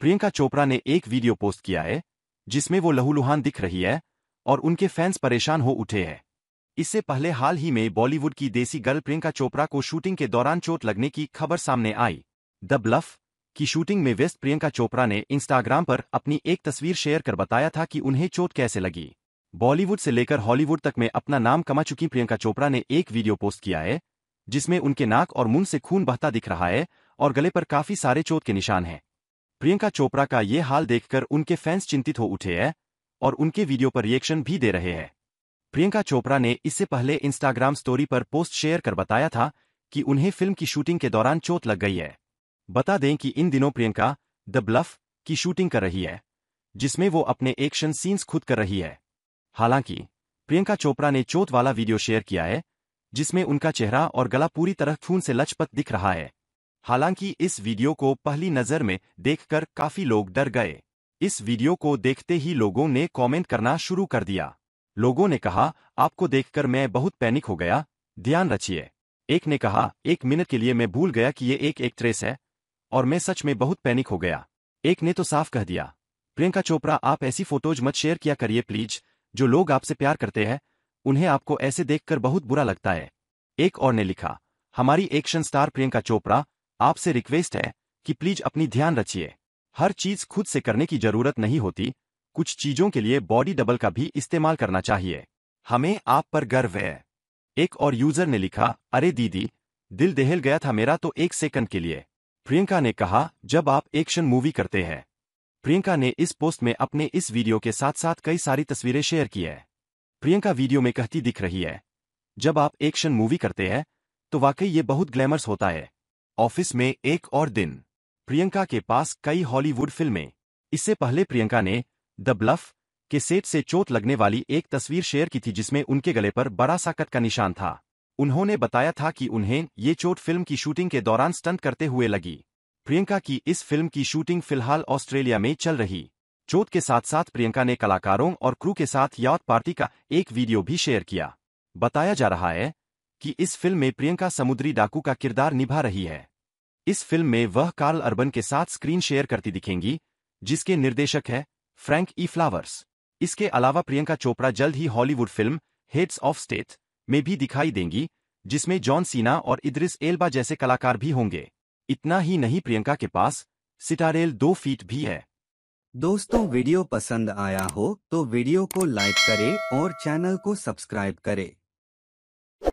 प्रियंका चोपड़ा ने एक video post किया है जिसमें वो लहूलुहान दिख रही है और उनके फैंस परेशान हो उठे हैं इससे पहले हाल ही में बॉलीवुड की देसी गर्ल प्रियंका चोपड़ा को शूटिंग के दौरान चोट लगने की खबर सामने आई द ब्लफ की शूटिंग में वेस्ट प्रियंका चोपड़ा ने इंस्टाग्राम पर अपनी एक तस्वीर शेयर कर बताया था कि उन्हें चोट कैसे लगी बॉलीवुड से लेकर हॉलीवुड तक में अपना नाम कमा चुकी प्रियंका चोपड़ा ने एक वीडियो पोस्ट किया है जिसमें उनके नाक और मुंह से खून बहता दिख रहा है और गले पर काफी सारे चोट के निशान हैं प्रियंका चोपड़ा का ये हाल देखकर उनके फैंस चिंतित हो उठे हैं और उनके वीडियो पर रिएक्शन भी दे रहे हैं प्रियंका चोपड़ा ने इससे पहले इंस्टाग्राम स्टोरी पर पोस्ट शेयर कर बताया था कि उन्हें फिल्म की शूटिंग के दौरान चोट लग गई है बता दें कि इन दिनों प्रियंका द ब्लफ की शूटिंग कर रही है जिसमें वो अपने एक्शन सीन्स खुद कर रही है हालांकि प्रियंका चोपड़ा ने चोट वाला वीडियो शेयर किया है जिसमें उनका चेहरा और गला पूरी तरह खून से लचपत दिख रहा है हालांकि इस वीडियो को पहली नज़र में देखकर काफी लोग डर गए इस वीडियो को देखते ही लोगों ने कमेंट करना शुरू कर दिया लोगों ने कहा आपको देखकर मैं बहुत पैनिक हो गया ध्यान रखिए एक ने कहा एक मिनट के लिए मैं भूल गया कि ये एक एक्ट्रेस है और मैं सच में बहुत पैनिक हो गया एक ने तो साफ कह दिया प्रियंका चोपड़ा आप ऐसी फोटोज मत शेयर किया करिए प्लीज जो लोग आपसे प्यार करते हैं उन्हें आपको ऐसे देखकर बहुत बुरा लगता है एक और ने लिखा हमारी एक्शन स्टार प्रियंका चोपड़ा आपसे रिक्वेस्ट है कि प्लीज अपनी ध्यान रखिए हर चीज खुद से करने की जरूरत नहीं होती कुछ चीजों के लिए बॉडी डबल का भी इस्तेमाल करना चाहिए हमें आप पर गर्व है एक और यूजर ने लिखा अरे दीदी दिल दहल गया था मेरा तो एक सेकंड के लिए प्रियंका ने कहा जब आप एक्शन मूवी करते हैं प्रियंका ने इस पोस्ट में अपने इस वीडियो के साथ साथ कई सारी तस्वीरें शेयर की है प्रियंका वीडियो में कहती दिख रही है जब आप एक्शन मूवी करते हैं तो वाकई ये बहुत ग्लैमर्स होता है ऑफिस में एक और दिन प्रियंका के पास कई हॉलीवुड फिल्में इससे पहले प्रियंका ने द ब्लफ के सेट से चोट लगने वाली एक तस्वीर शेयर की थी जिसमें उनके गले पर बड़ा सा कट का निशान था उन्होंने बताया था कि उन्हें ये चोट फिल्म की शूटिंग के दौरान स्टंट करते हुए लगी प्रियंका की इस फिल्म की शूटिंग फिलहाल ऑस्ट्रेलिया में चल रही चोट के साथ साथ प्रियंका ने कलाकारों और क्रू के साथ याद पार्टी का एक वीडियो भी शेयर किया बताया जा रहा है कि इस फिल्म में प्रियंका समुद्री डाकू का किरदार निभा रही है इस फिल्म में वह कार्ल अर्बन के साथ स्क्रीन शेयर करती दिखेंगी जिसके निर्देशक है फ्रैंक ई फ्लावर्स इसके अलावा प्रियंका चोपड़ा जल्द ही Hollywood film Heads of State में भी दिखाई देंगी जिसमें जॉन सीना और इद्रिस एल्बा जैसे कलाकार भी होंगे इतना ही नहीं प्रियंका के पास सितारेल दो फीट भी है दोस्तों वीडियो पसंद आया हो तो वीडियो को लाइक करें और चैनल को सब्सक्राइब करें